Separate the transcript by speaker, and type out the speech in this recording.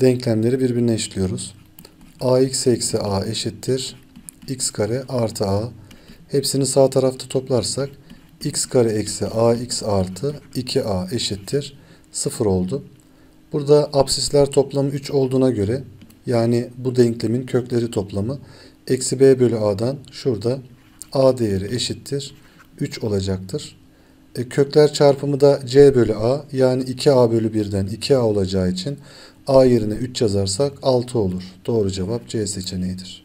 Speaker 1: denklemleri birbirine eşliyoruz. ax eksi a eşittir x kare artı a. Hepsini sağ tarafta toplarsak x kare eksi ax artı 2a eşittir 0 oldu. Burada apsisler toplamı 3 olduğuna göre yani bu denklemin kökleri toplamı eksi b bölü a'dan şurada a değeri eşittir 3 olacaktır. E, kökler çarpımı da C bölü A yani 2A bölü 1'den 2A olacağı için A yerine 3 yazarsak 6 olur. Doğru cevap C seçeneğidir.